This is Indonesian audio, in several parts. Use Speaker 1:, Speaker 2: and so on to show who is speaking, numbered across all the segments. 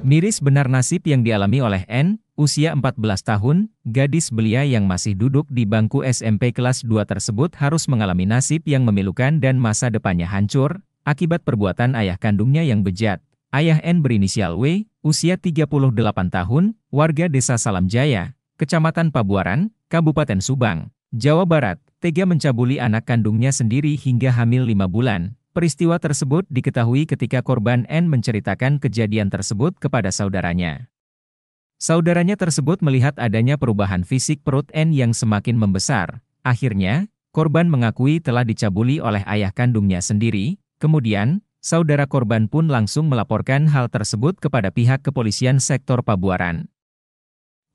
Speaker 1: Miris benar nasib yang dialami oleh N, usia 14 tahun, gadis belia yang masih duduk di bangku SMP kelas 2 tersebut harus mengalami nasib yang memilukan dan masa depannya hancur, akibat perbuatan ayah kandungnya yang bejat. Ayah N berinisial W, usia 38 tahun, warga desa Salamjaya, Kecamatan Pabuaran, Kabupaten Subang, Jawa Barat, tega mencabuli anak kandungnya sendiri hingga hamil 5 bulan. Peristiwa tersebut diketahui ketika korban N menceritakan kejadian tersebut kepada saudaranya. Saudaranya tersebut melihat adanya perubahan fisik perut N yang semakin membesar. Akhirnya, korban mengakui telah dicabuli oleh ayah kandungnya sendiri. Kemudian, saudara korban pun langsung melaporkan hal tersebut kepada pihak kepolisian sektor Pabuaran.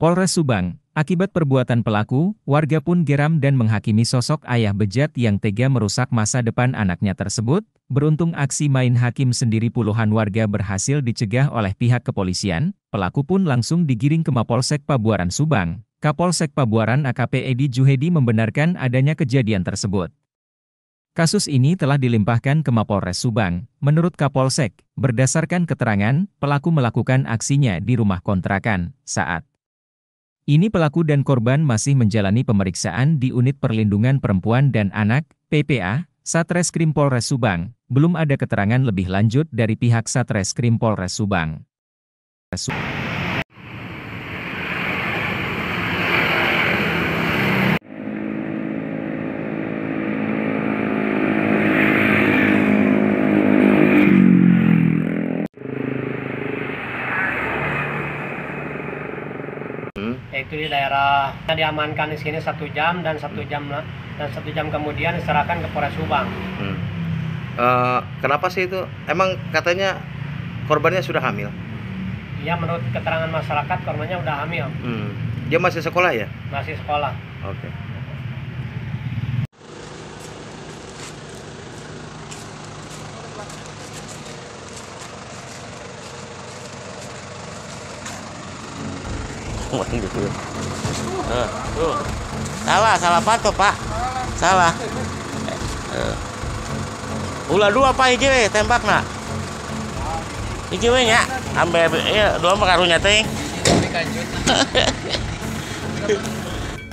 Speaker 1: Polres Subang, Akibat perbuatan pelaku, warga pun geram dan menghakimi sosok ayah bejat yang tega merusak masa depan anaknya tersebut. Beruntung aksi main hakim sendiri puluhan warga berhasil dicegah oleh pihak kepolisian, pelaku pun langsung digiring ke Mapolsek Pabuaran Subang. Kapolsek Pabuaran AKP Edi Juhedi membenarkan adanya kejadian tersebut. Kasus ini telah dilimpahkan ke Mapolres Subang. Menurut Kapolsek, berdasarkan keterangan, pelaku melakukan aksinya di rumah kontrakan saat ini pelaku dan korban masih menjalani pemeriksaan di Unit Perlindungan Perempuan dan Anak, PPA, Satreskrim Polres Subang. Belum ada keterangan lebih lanjut dari pihak Satreskrim Polres Subang.
Speaker 2: yaitu di daerah yang diamankan di sini satu jam dan satu jam dan satu jam kemudian diserahkan ke Polres Subang.
Speaker 1: Hmm. Uh, kenapa sih itu? Emang katanya korbannya sudah hamil?
Speaker 2: Iya, menurut keterangan masyarakat korbannya sudah hamil.
Speaker 1: Hmm. Dia masih sekolah ya?
Speaker 2: Masih sekolah.
Speaker 1: Oke. Okay. orang gitu uh, salah salah patok pak salah uh. ulah dua pak hiji we tembak nak hiji we nya ambe ya dua makarunya teh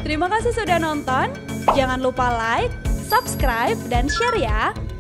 Speaker 2: Terima kasih sudah nonton. Jangan lupa like, subscribe, dan share ya.